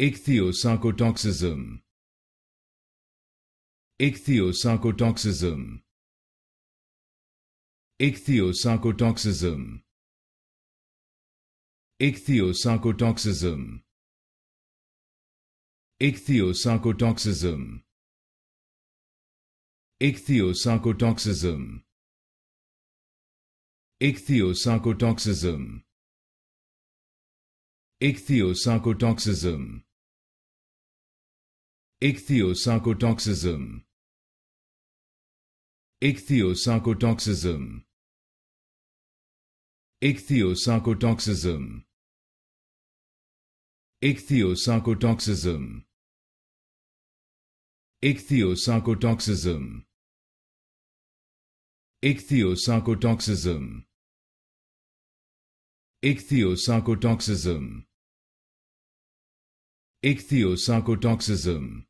Ichthyosacotoxism Ichthyosacotoxism Ichthyosacotoxism Ichthyosacotoxism Ichthyosacotoxism Ichthyosacotoxism Ichthyosacotoxism Ichthyosacotoxism Ichthyosarcotoxism Ichthyosarcotoxism Ichthyosarcotoxism Ichthyosarcotoxism Ichthyosarcotoxism Ichthyosarcotoxism Ichthyosarcotoxism Ichthyosarcotoxism